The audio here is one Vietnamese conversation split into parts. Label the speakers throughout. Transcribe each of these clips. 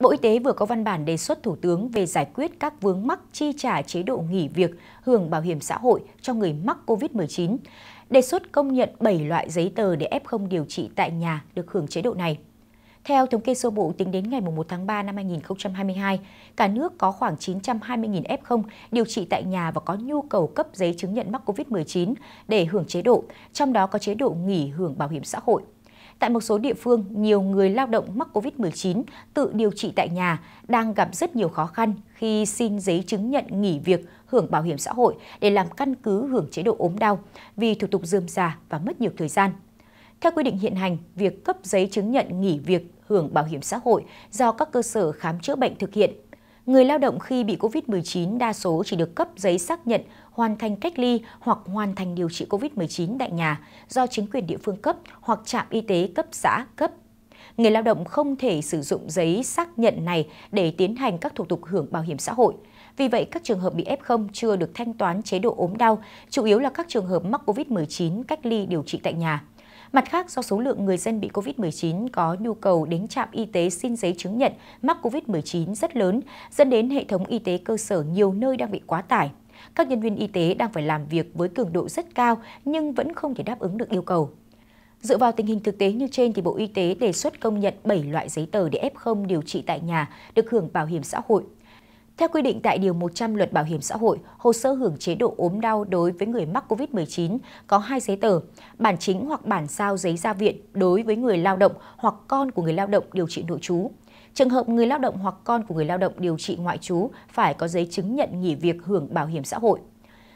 Speaker 1: Bộ Y tế vừa có văn bản đề xuất Thủ tướng về giải quyết các vướng mắc chi trả chế độ nghỉ việc hưởng bảo hiểm xã hội cho người mắc COVID-19, đề xuất công nhận 7 loại giấy tờ để F0 điều trị tại nhà được hưởng chế độ này. Theo thống kê sơ bộ tính đến ngày 1 tháng 3 năm 2022, cả nước có khoảng 920.000 F0 điều trị tại nhà và có nhu cầu cấp giấy chứng nhận mắc COVID-19 để hưởng chế độ, trong đó có chế độ nghỉ hưởng bảo hiểm xã hội. Tại một số địa phương, nhiều người lao động mắc COVID-19 tự điều trị tại nhà đang gặp rất nhiều khó khăn khi xin giấy chứng nhận nghỉ việc hưởng bảo hiểm xã hội để làm căn cứ hưởng chế độ ốm đau vì thủ tục dườm già và mất nhiều thời gian. Theo quy định hiện hành, việc cấp giấy chứng nhận nghỉ việc hưởng bảo hiểm xã hội do các cơ sở khám chữa bệnh thực hiện người lao động khi bị COVID-19 đa số chỉ được cấp giấy xác nhận hoàn thành cách ly hoặc hoàn thành điều trị COVID-19 tại nhà do chính quyền địa phương cấp hoặc trạm y tế cấp xã cấp. Người lao động không thể sử dụng giấy xác nhận này để tiến hành các thủ tục hưởng bảo hiểm xã hội. Vì vậy, các trường hợp bị F0 chưa được thanh toán chế độ ốm đau, chủ yếu là các trường hợp mắc COVID-19 cách ly điều trị tại nhà. Mặt khác, do số lượng người dân bị COVID-19 có nhu cầu đến trạm y tế xin giấy chứng nhận mắc COVID-19 rất lớn, dẫn đến hệ thống y tế cơ sở nhiều nơi đang bị quá tải. Các nhân viên y tế đang phải làm việc với cường độ rất cao nhưng vẫn không thể đáp ứng được yêu cầu. Dựa vào tình hình thực tế như trên thì Bộ Y tế đề xuất công nhận 7 loại giấy tờ để F0 điều trị tại nhà được hưởng bảo hiểm xã hội. Theo quy định tại Điều 100 Luật Bảo hiểm xã hội, hồ sơ hưởng chế độ ốm đau đối với người mắc COVID-19 có hai giấy tờ, bản chính hoặc bản sao giấy ra viện đối với người lao động hoặc con của người lao động điều trị nội trú. Trường hợp người lao động hoặc con của người lao động điều trị ngoại trú phải có giấy chứng nhận nghỉ việc hưởng bảo hiểm xã hội.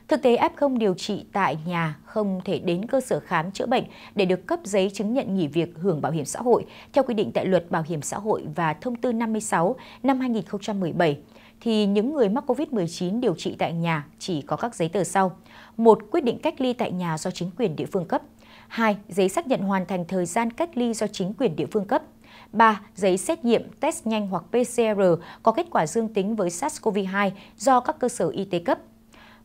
Speaker 1: Thực tế F0 điều trị tại nhà không thể đến cơ sở khám chữa bệnh để được cấp giấy chứng nhận nghỉ việc hưởng bảo hiểm xã hội theo quy định tại Luật Bảo hiểm xã hội và Thông tư 56 năm 2017 thì những người mắc COVID-19 điều trị tại nhà chỉ có các giấy tờ sau. Một, quyết định cách ly tại nhà do chính quyền địa phương cấp. hai Giấy xác nhận hoàn thành thời gian cách ly do chính quyền địa phương cấp. 3. Giấy xét nghiệm test nhanh hoặc PCR có kết quả dương tính với SARS-CoV-2 do các cơ sở y tế cấp.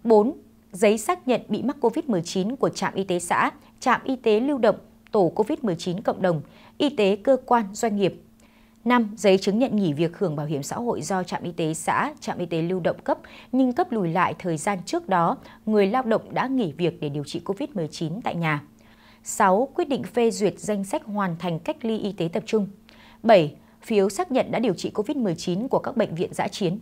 Speaker 1: 4. Giấy xác nhận bị mắc COVID-19 của trạm y tế xã, trạm y tế lưu động, tổ COVID-19 cộng đồng, y tế cơ quan doanh nghiệp 5. Giấy chứng nhận nghỉ việc hưởng bảo hiểm xã hội do trạm y tế xã, trạm y tế lưu động cấp nhưng cấp lùi lại thời gian trước đó người lao động đã nghỉ việc để điều trị COVID-19 tại nhà. 6. Quyết định phê duyệt danh sách hoàn thành cách ly y tế tập trung. 7. Phiếu xác nhận đã điều trị COVID-19 của các bệnh viện giã chiến.